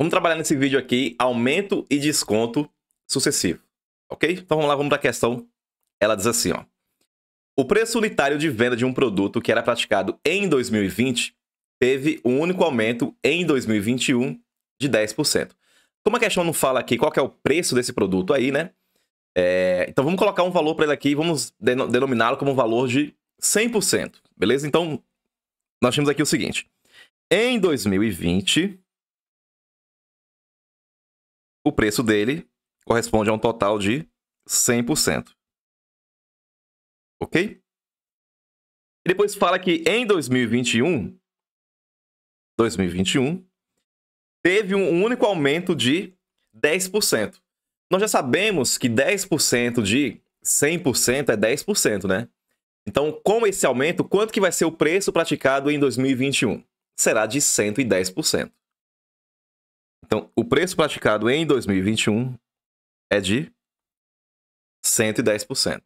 Vamos trabalhar nesse vídeo aqui aumento e desconto sucessivo, ok? Então vamos lá, vamos para a questão. Ela diz assim, ó. O preço unitário de venda de um produto que era praticado em 2020 teve um único aumento em 2021 de 10%. Como a questão não fala aqui qual é o preço desse produto aí, né? É, então vamos colocar um valor para ele aqui, vamos denominá-lo como um valor de 100%, beleza? Então nós temos aqui o seguinte: em 2020, o preço dele corresponde a um total de 100%. Ok? E depois fala que em 2021, 2021, teve um único aumento de 10%. Nós já sabemos que 10% de 100% é 10%, né? Então, com esse aumento, quanto que vai ser o preço praticado em 2021? Será de 110%. Então, o preço praticado em 2021 é de 110%.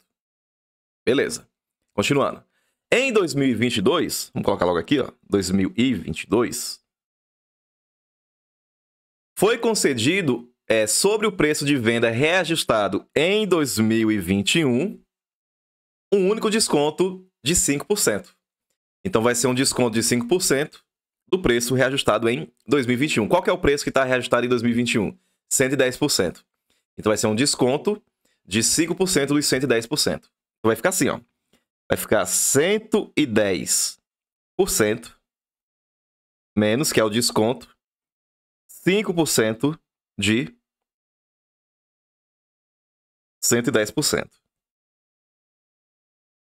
Beleza. Continuando. Em 2022, vamos colocar logo aqui, ó, 2022, foi concedido é, sobre o preço de venda reajustado em 2021 um único desconto de 5%. Então vai ser um desconto de 5% do preço reajustado em 2021. Qual é o preço que está reajustado em 2021? 110%. Então vai ser um desconto de 5% dos 110%. Então vai ficar assim, ó. Vai ficar 110% menos, que é o desconto, 5% de 110%.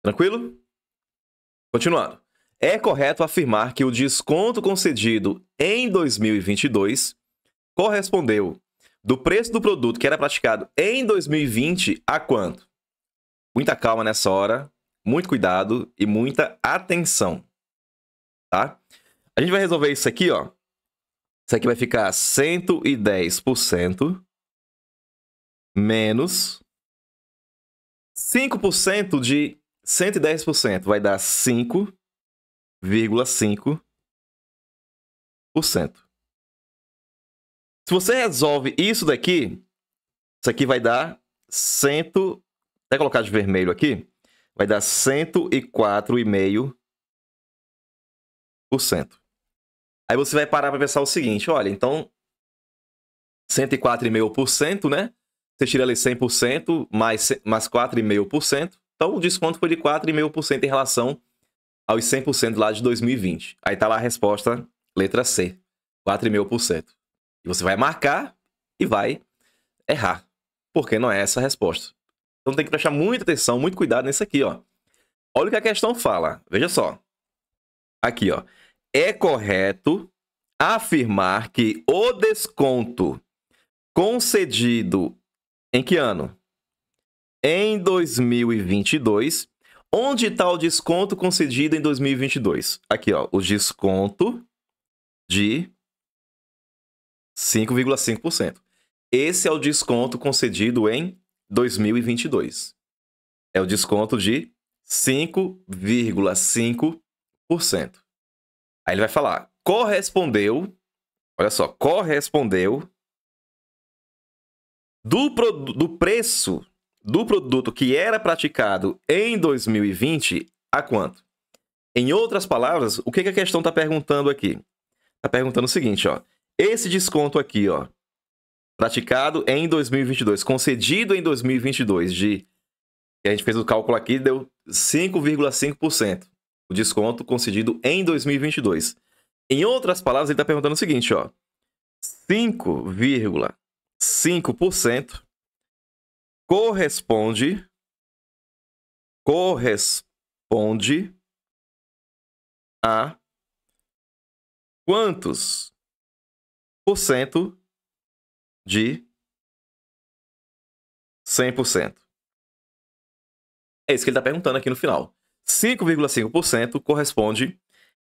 Tranquilo? Continuando é correto afirmar que o desconto concedido em 2022 correspondeu do preço do produto que era praticado em 2020 a quanto? Muita calma nessa hora, muito cuidado e muita atenção, tá? A gente vai resolver isso aqui, ó. Isso aqui vai ficar 110% menos 5% de 110%, vai dar 5 0,5%. Se você resolve isso daqui, isso aqui vai dar 100, até colocar de vermelho aqui, vai dar 104,5%. Aí você vai parar para pensar o seguinte, olha, então 104,5%, né? Você tira ali 100%, mais, mais 4,5%. Então, o desconto foi de 4,5% em relação aos 100% lá de 2020. Aí tá lá a resposta, letra C, 4,5%. E você vai marcar e vai errar, porque não é essa a resposta. Então tem que prestar muita atenção, muito cuidado nisso aqui, ó. Olha o que a questão fala, veja só. Aqui, ó. É correto afirmar que o desconto concedido em que ano? Em 2022 Onde está o desconto concedido em 2022? Aqui, ó, o desconto de 5,5%. Esse é o desconto concedido em 2022. É o desconto de 5,5%. Aí ele vai falar: correspondeu, olha só, correspondeu do, do preço do produto que era praticado em 2020 a quanto? Em outras palavras, o que, que a questão está perguntando aqui? Está perguntando o seguinte, ó. Esse desconto aqui, ó, praticado em 2022, concedido em 2022 de a gente fez o cálculo aqui, deu 5,5% o desconto concedido em 2022. Em outras palavras, ele está perguntando o seguinte, ó. 5,5% corresponde corresponde a quantos por cento de 100%. É isso que ele está perguntando aqui no final. 5,5% corresponde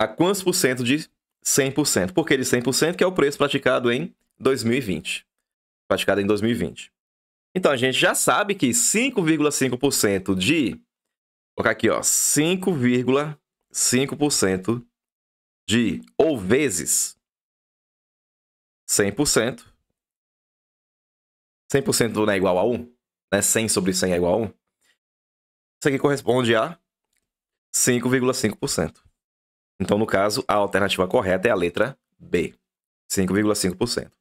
a quantos por cento de 100%? Porque de 100%? Que é o preço praticado em 2020. Praticado em 2020. Então a gente já sabe que 5,5% de. Vou colocar aqui, ó. 5,5% de ou vezes 100%. 100% não é igual a 1, né? 100 sobre 100 é igual a 1. Isso aqui corresponde a 5,5%. Então, no caso, a alternativa correta é a letra B, 5,5%.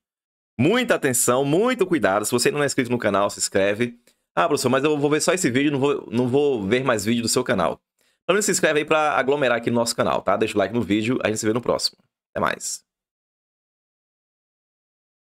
Muita atenção, muito cuidado. Se você não é inscrito no canal, se inscreve. Ah, professor, mas eu vou ver só esse vídeo, não vou, não vou ver mais vídeo do seu canal. Pelo menos se inscreve aí para aglomerar aqui no nosso canal, tá? Deixa o like no vídeo, a gente se vê no próximo. Até mais.